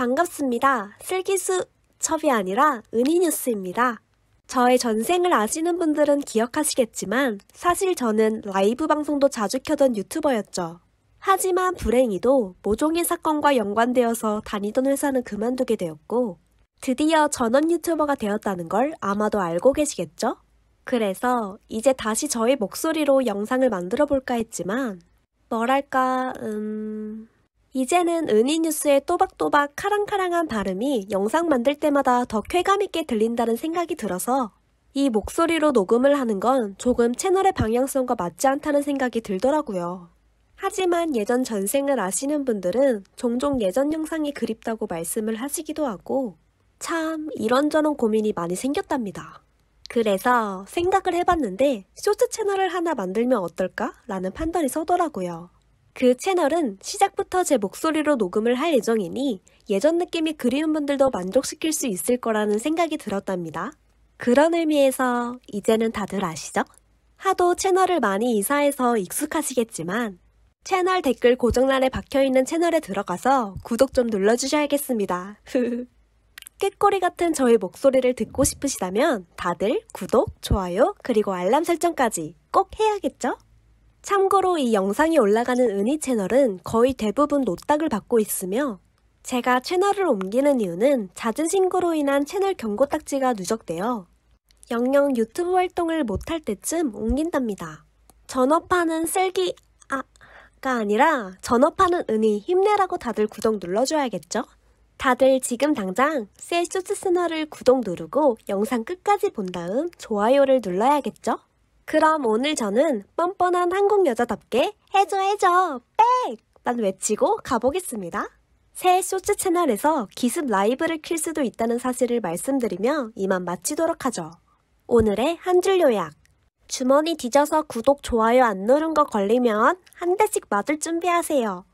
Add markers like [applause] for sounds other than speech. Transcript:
반갑습니다. 슬기수 첩이 아니라 은희뉴스입니다. 저의 전생을 아시는 분들은 기억하시겠지만 사실 저는 라이브 방송도 자주 켜던 유튜버였죠. 하지만 불행히도 모종의 사건과 연관되어서 다니던 회사는 그만두게 되었고 드디어 전업 유튜버가 되었다는 걸 아마도 알고 계시겠죠? 그래서 이제 다시 저의 목소리로 영상을 만들어 볼까 했지만 뭐랄까 음... 이제는 은희뉴스의 또박또박 카랑카랑한 발음이 영상 만들 때마다 더 쾌감있게 들린다는 생각이 들어서 이 목소리로 녹음을 하는 건 조금 채널의 방향성과 맞지 않다는 생각이 들더라고요. 하지만 예전 전생을 아시는 분들은 종종 예전 영상이 그립다고 말씀을 하시기도 하고 참 이런저런 고민이 많이 생겼답니다. 그래서 생각을 해봤는데 쇼츠 채널을 하나 만들면 어떨까? 라는 판단이 서더라고요. 그 채널은 시작부터 제 목소리로 녹음을 할 예정이니 예전 느낌이 그리운 분들도 만족시킬 수 있을 거라는 생각이 들었답니다. 그런 의미에서 이제는 다들 아시죠? 하도 채널을 많이 이사해서 익숙하시겠지만 채널 댓글 고정란에 박혀있는 채널에 들어가서 구독 좀 눌러주셔야겠습니다. [laughs] 꾀꼬리 같은 저의 목소리를 듣고 싶으시다면 다들 구독, 좋아요, 그리고 알람 설정까지 꼭 해야겠죠? 참고로 이 영상이 올라가는 은희 채널은 거의 대부분 노딱을 받고 있으며 제가 채널을 옮기는 이유는 잦은 신고로 인한 채널 경고 딱지가 누적되어 영영 유튜브 활동을 못할 때쯤 옮긴답니다. 전업하는 셀기 아가 아니라 전업하는 은희 힘내라고 다들 구독 눌러줘야겠죠? 다들 지금 당장 셀 쇼츠 채널을 구독 누르고 영상 끝까지 본 다음 좋아요를 눌러야겠죠? 그럼 오늘 저는 뻔뻔한 한국 여자답게 해줘 해줘 빽만 외치고 가보겠습니다. 새 쇼츠 채널에서 기습 라이브를 킬 수도 있다는 사실을 말씀드리며 이만 마치도록 하죠. 오늘의 한 줄 요약 주머니 뒤져서 구독, 좋아요 안 누른 거 걸리면 한 대씩 맞을 준비하세요.